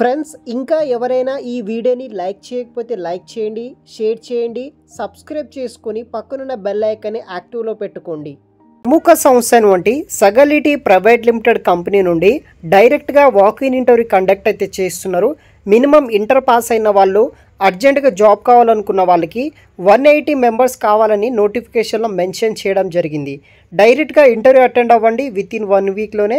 friends ఇంకా ఎవరైనా ఈ వీడియోని లైక్ చేయకపోతే లైక్ చేయండి షేర్ చేయండి సబ్స్క్రైబ్ చేసుకొని పక్కనున్న బెల్ ఐకాన్ని యాక్టివ్లో పెట్టుకోండి ప్రముఖ సంస్థ వంటి సగలిటీ ప్రైవేట్ లిమిటెడ్ కంపెనీ నుండి డైరెక్ట్గా వాక్ ఇన్ ఇంటర్వ్యూ కండక్ట్ అయితే చేస్తున్నారు మినిమం ఇంటర్ పాస్ అయిన వాళ్ళు అర్జెంటుగా జాబ్ కావాలనుకున్న వాళ్ళకి వన్ ఎయిటీ మెంబర్స్ కావాలని నోటిఫికేషన్లో మెన్షన్ చేయడం జరిగింది డైరెక్ట్గా ఇంటర్వ్యూ అటెండ్ అవ్వండి విత్ ఇన్ వన్ వీక్లోనే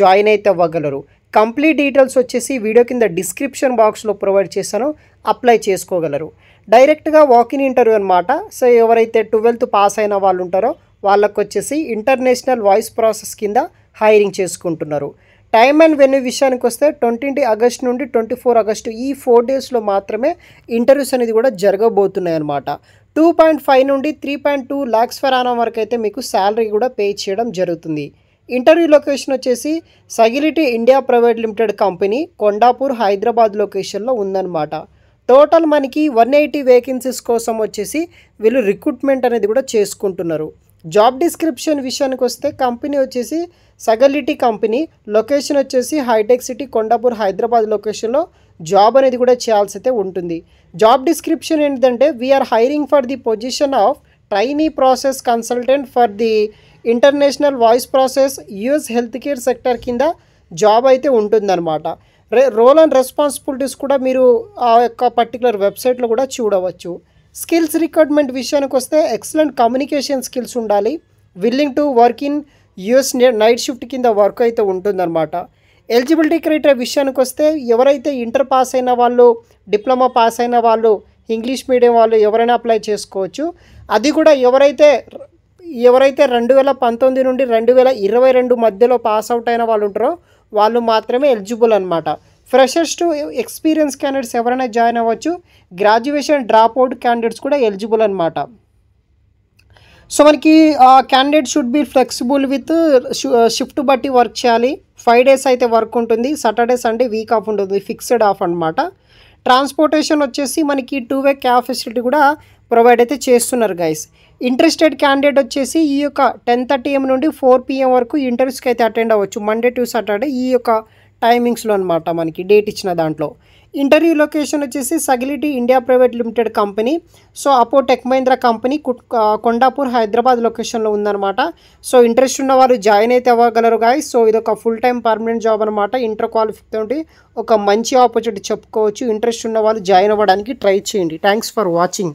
జాయిన్ అయితే అవ్వగలరు కంప్లీట్ డీటెయిల్స్ వచ్చేసి వీడియో కింద డిస్క్రిప్షన్ బాక్స్లో ప్రొవైడ్ చేశాను అప్లై చేసుకోగలరు డైరెక్ట్గా వాకిన్ ఇంటర్వ్యూ అనమాట సో ఎవరైతే ట్వెల్త్ పాస్ అయిన వాళ్ళు ఉంటారో వాళ్ళకు వచ్చేసి ఇంటర్నేషనల్ వాయిస్ ప్రాసెస్ కింద హైరింగ్ చేసుకుంటున్నారు టైమ్ అండ్ వెన్యూ విషయానికి వస్తే ట్వంటీ ఆగస్ట్ నుండి ట్వంటీ ఫోర్ ఆగస్టు ఈ ఫోర్ డేస్లో మాత్రమే ఇంటర్వ్యూస్ అనేది కూడా జరగబోతున్నాయి అనమాట టూ పాయింట్ ఫైవ్ నుండి three point two lakhs per annum వరకు అయితే మీకు శాలరీ కూడా పే చేయడం జరుగుతుంది ఇంటర్వ్యూ లొకేషన్ వచ్చేసి Sagility India private limited company Kondapur Hyderabad లొకేషన్లో ఉందన్నమాట టోటల్ మనకి వన్ ఎయిటీ వేకెన్సీస్ కోసం వచ్చేసి వీళ్ళు రిక్రూట్మెంట్ అనేది కూడా చేసుకుంటున్నారు జాబ్ డిస్క్రిప్షన్ విషయానికి వస్తే కంపెనీ వచ్చేసి సగలిటీ కంపెనీ లొకేషన్ వచ్చేసి హైటెక్ సిటీ కొండాపూర్ హైదరాబాద్ లొకేషన్లో జాబ్ అనేది కూడా చేయాల్సి అయితే ఉంటుంది జాబ్ డిస్క్రిప్షన్ ఏంటంటే we're hiring for the position of trainee process consultant for the international voice process US health care sector కింద జాబ్ అయితే ఉంటుందన్నమాట రే రోల్ అండ్ రెస్పాన్సిబిలిటీస్ కూడా మీరు ఆ యొక్క పర్టికులర్ వెబ్సైట్లో కూడా చూడవచ్చు స్కిల్స్ రిక్రూట్మెంట్ విషయానికి వస్తే ఎక్సలెంట్ కమ్యూనికేషన్ స్కిల్స్ ఉండాలి willing to work in US night shift కింద వర్క్ అయితే ఉంటుందన్నమాట ఎలిజిబిలిటీ క్రైటీరియా విషయానికి వస్తే ఎవరైతే ఇంటర్ పాస్ అయిన వాళ్ళు డిప్లొమా పాస్ అయిన వాళ్ళు ఇంగ్లీష్ మీడియం వాళ్ళు ఎవరైనా అప్లై చేసుకోవచ్చు అది కూడా ఎవరైతే ఎవరైతే రెండు వేల పంతొమ్మిది నుండి రెండు వేల ఇరవై రెండు మధ్యలో పాస్ అవుట్ అయిన వాళ్ళు ఉంటారో వాళ్ళు మాత్రమే ఎలిజిబుల్ అనమాట ఫ్రెషర్స్ టు ఎక్స్పీరియన్స్ క్యాండిడేట్స్ ఎవరైనా జాయిన్ అవ్వచ్చు గ్రాడ్యుయేషన్ డ్రాప్ అవుట్ క్యాండిడేట్స్ కూడా ఎలిజిబుల్ అనమాట సో మనకి candidate should be flexible with shift బట్టి వర్క్ చేయాలి ఫైవ్ డేస్ అయితే వర్క్ ఉంటుంది సాటర్డే సండే వీక్ ఆఫ్ ఉంటుంది ఫిక్స్డ్ ఆఫ్ అనమాట ట్రాన్స్పోర్టేషన్ వచ్చేసి మనకి టూ వే క్యాబ్ ఫెసిలిటీ కూడా ప్రొవైడ్ అయితే చేస్తున్నారు గైస్ ఇంట్రెస్టెడ్ క్యాండిడేట్ వచ్చేసి ఈ యొక్క టెన్ థర్టీ ఏం నుండి ఫోర్ పిఎం వరకు ఇంటర్వ్యూస్కి అయితే అటెండ్ అవ్వచ్చు మండే టు సాటర్డే ఈ యొక్క టైమింగ్స్లో అనమాట మనకి డేట్ ఇచ్చిన దాంట్లో ఇంటర్వ్యూ లొకేషన్ వచ్చేసి Sagility India private limited company so అపో టెక్ మహేంద్ర కంపెనీ కొండాపూర్ హైదరాబాద్ లొకేషన్లో ఉందన్నమాట సో ఇంట్రెస్ట్ ఉన్న వారు జాయిన్ అయితే అవ్వగలరు గాయస్ సో ఇది ఒక ఫుల్ టైం పర్మనెంట్ జాబ్ అనమాట ఇంటర్ క్వాలిఫికేషన్ ఒక మంచి ఆపర్చునిటీ చెప్పుకోవచ్చు ఇంట్రెస్ట్ ఉన్న వాళ్ళు జాయిన్ అవ్వడానికి ట్రై చేయండి థ్యాంక్స్ ఫర్ వాచింగ్